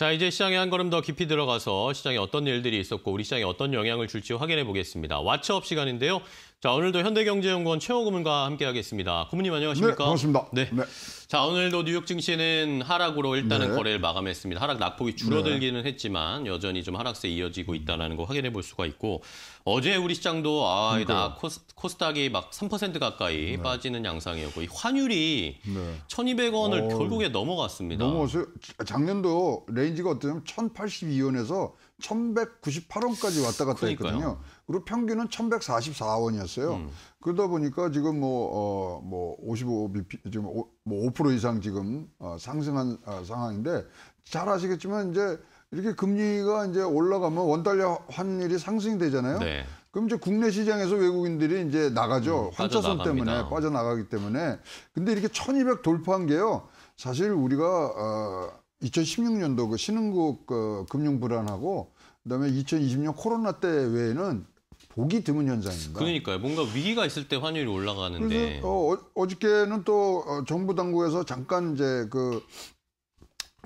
자, 이제 시장에 한 걸음 더 깊이 들어가서 시장에 어떤 일들이 있었고 우리 시장에 어떤 영향을 줄지 확인해 보겠습니다. 왓츠업 시간인데요. 자, 오늘도 현대경제연구원 최영호 문과 함께하겠습니다. 고문님 안녕하십니까? 네, 반갑습니다. 네. 네. 자, 오늘도 뉴욕 증시는 하락으로 일단은 네. 거래를 마감했습니다. 하락 낙폭이 줄어들기는 네. 했지만 여전히 좀 하락세 이어지고 있다는 거 확인해 볼 수가 있고 어제 우리 시장도 아, 그러나 코스, 코스닥이 막 3% 가까이 네. 빠지는 양상이었고 이 환율이 1,200원을 어... 결국에 넘어갔습니다. 넘어서 작년도 레인지가 어땠냐면 1,082원에서 1198원까지 왔다 갔다 그러니까요. 했거든요. 그리고 평균은 1144원이었어요. 음. 그러다 보니까 지금 뭐, 어, 뭐, 55bp, 지금 5, 뭐5% 이상 지금 어, 상승한 어, 상황인데 잘 아시겠지만 이제 이렇게 금리가 이제 올라가면 원달러 환율이 상승이 되잖아요. 네. 그럼 이제 국내 시장에서 외국인들이 이제 나가죠. 음, 환차선 때문에 빠져나가기 때문에. 근데 이렇게 1200 돌파한 게요. 사실 우리가 어 2016년도 그 신흥국 그 금융 불안하고 그다음에 2020년 코로나 때 외에는 보기 드문 현상입니다. 그러니까요. 뭔가 위기가 있을 때 환율이 올라가는데. 어, 어, 어저께는 또 어, 정부 당국에서 잠깐 이제 그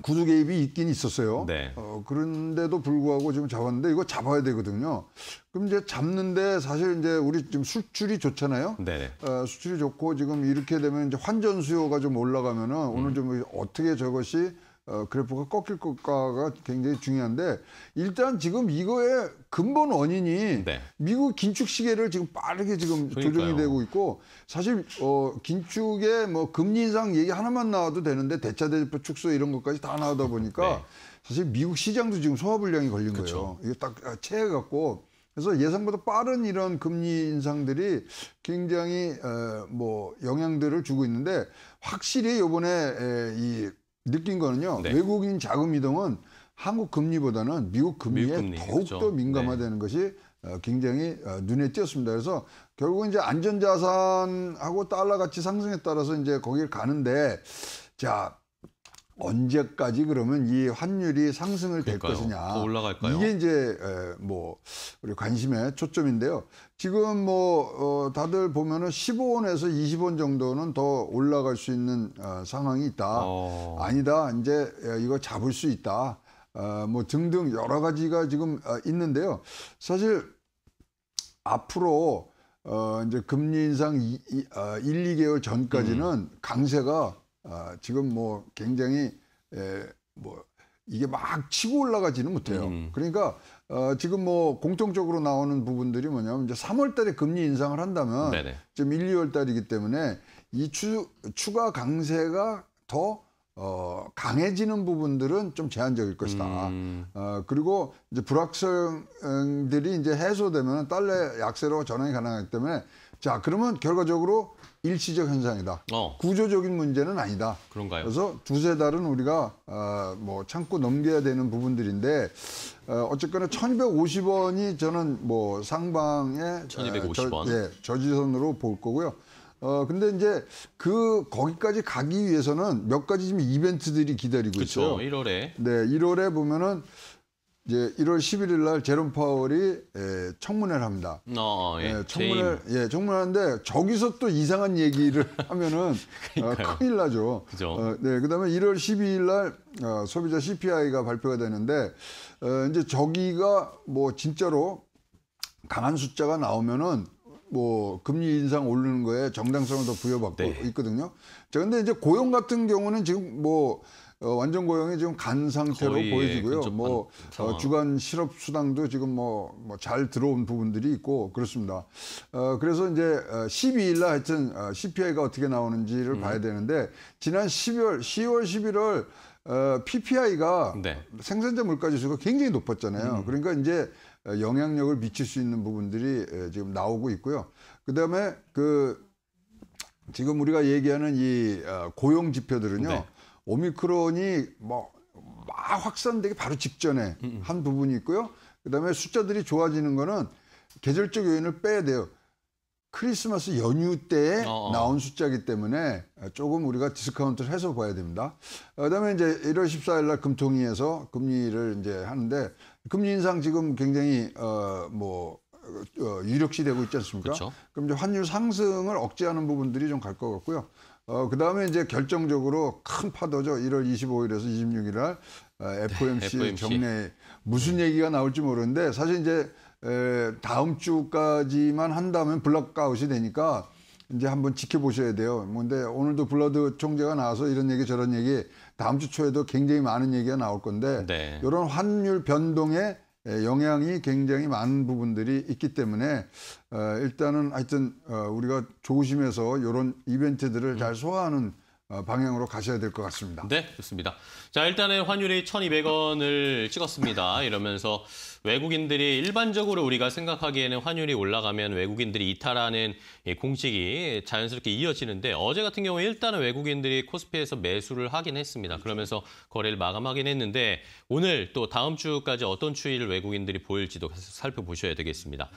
구두 개입이 있긴 있었어요. 네. 어, 그런데도 불구하고 지금 잡았는데 이거 잡아야 되거든요. 그럼 이제 잡는데 사실 이제 우리 지금 수출이 좋잖아요. 네. 어, 수출이 좋고 지금 이렇게 되면 이제 환전 수요가 좀 올라가면은 오늘 음. 좀 어떻게 저것이 어, 그래프가 꺾일 것가가 굉장히 중요한데 일단 지금 이거의 근본 원인이 네. 미국 긴축 시계를 지금 빠르게 지금 그러니까요. 조정이 되고 있고 사실 어, 긴축의 뭐 금리 인상 얘기 하나만 나와도 되는데 대차 대조표 축소 이런 것까지 다 나오다 보니까 네. 사실 미국 시장도 지금 소화불량이 걸린 그쵸. 거예요. 이게 딱 아, 체해 갖고 그래서 예상보다 빠른 이런 금리 인상들이 굉장히 에, 어, 뭐 영향들을 주고 있는데 확실히 요번 에, 이 느낀 거는요. 네. 외국인 자금 이동은 한국 금리보다는 미국 금리에 미국 금리, 더욱 그렇죠. 더 네. 민감화되는 네. 것이 어, 굉장히 어, 눈에 띄었습니다. 그래서 결국은 이제 안전자산하고 달러 가치 상승에 따라서 이제 거길 가는데 자 언제까지 그러면 이 환율이 상승을 그러까요될 것이냐. 올라갈까요? 이게 이제 뭐 우리 관심의 초점인데요. 지금 뭐 어, 다들 보면은 15원에서 20원 정도는 더 올라갈 수 있는 어, 상황이 있다. 어... 아니다. 이제 이거 잡을 수 있다. 어, 뭐 등등 여러 가지가 지금 있는데요. 사실 앞으로 이제 금리 인상 1, 2개월 전까지는 음. 강세가 아, 지금 뭐 굉장히 에, 예, 뭐 이게 막 치고 올라가지는 못해요. 음. 그러니까 어, 지금 뭐 공통적으로 나오는 부분들이 뭐냐면 이제 3월달에 금리 인상을 한다면 네네. 지금 1, 2월달이기 때문에 이 추, 추가 강세가 더 어, 강해지는 부분들은 좀 제한적일 것이다. 음. 어, 그리고 이제 불확성들이 이제 해소되면 달러 약세로 전환이 가능하기 때문에 자 그러면 결과적으로 일시적 현상이다. 어. 구조적인 문제는 아니다. 그런가요? 그래서 두세 달은 우리가 어, 뭐 참고 넘겨야 되는 부분들인데 어, 어쨌거나 1,250원이 저는 뭐 상방의 1,250원 어, 저, 예, 저지선으로 볼 거고요. 어 근데 이제 그 거기까지 가기 위해서는 몇 가지 지금 이벤트들이 기다리고 그쵸, 있죠 1월에. 네, 1월에 보면은 이제 1월 11일 날 제롬 파월이 에, 예, 청문회를 합니다. 어, 어 예. 예, 예, 청문회, 예, 청문회하는데 저기서 또 이상한 얘기를 하면은 어, 큰일 나죠. 그죠. 어, 네, 그다음에 1월 12일 날 어, 소비자 CPI가 발표가 되는데 어, 이제 저기가 뭐 진짜로 강한 숫자가 나오면은 뭐 금리 인상 올리는 거에 정당성을 더 부여받고 네. 있거든요. 자, 근데 이제 고용 같은 경우는 지금 뭐 어, 완전 고용이 지금 간 상태로 보여지고요. 뭐 어, 주간 실업 수당도 지금 뭐잘 뭐, 뭐 들어온 부분들이 있고 그렇습니다. 어, 그래서 이제 12일 어, 날 하여튼 어, CPI가 어떻게 나오는지를 음. 봐야 되는데 지난 12월 10월 11월 어, PPI가 네. 생산자 물가 지수가 굉장히 높았잖아요. 음. 그러니까 이제 어, 영향력을 미칠 수 있는 부분들이 지금 나오고 있고요. 그다음에 그 지금 우리가 얘기하는 이 어, 고용 지표들은요. 네. 오미크론이 뭐막 확산되기 바로 직전에 음, 음. 한 부분이 있고요. 그다음에 숫자들이 좋아지는 거는 계절적 요인을 빼야 돼요. 크리스마스 연휴 때에 어어. 나온 숫자이기 때문에 조금 우리가 디스카운트를 해서 봐야 됩니다. 어, 그다음에 이제 1월 14일 날 금통위에서 금리를 이제 하는데 금리 인상 지금 굉장히 어뭐 어, 유력시 되고 있지 않습니까? 그쵸. 그럼 이제 환율 상승을 억제하는 부분들이 좀 갈 것 같고요. 어, 그 다음에 이제 결정적으로 큰 파도죠. 1월 25일에서 26일 날 어, FOMC, 네, FOMC. 경례 무슨 얘기가 나올지 모르는데 사실 이제 에, 다음 주까지만 한다면 블락아웃이 되니까 이제 한번 지켜보셔야 돼요. 뭔데 뭐 오늘도 블러드 총재가 나와서 이런 얘기 저런 얘기 다음 주 초에도 굉장히 많은 얘기가 나올 건데 네. 이런 환율 변동에 영향이 굉장히 많은 부분들이 있기 때문에 어, 일단은 하여튼 어, 우리가 조심해서 이런 이벤트들을 잘 음. 소화하는 어, 방향으로 가셔야 될 것 같습니다. 네, 좋습니다. 자, 일단은 환율이 1,200원을 찍었습니다. 이러면서 외국인들이 일반적으로 우리가 생각하기에는 환율이 올라가면 외국인들이 이탈하는 예, 공식이 자연스럽게 이어지는데 어제 같은 경우에 일단은 외국인들이 코스피에서 매수를 하긴 했습니다. 그러면서 거래를 마감하긴 했는데 오늘 또 다음 주까지 어떤 추이를 외국인들이 보일지도 살펴보셔야 되겠습니다.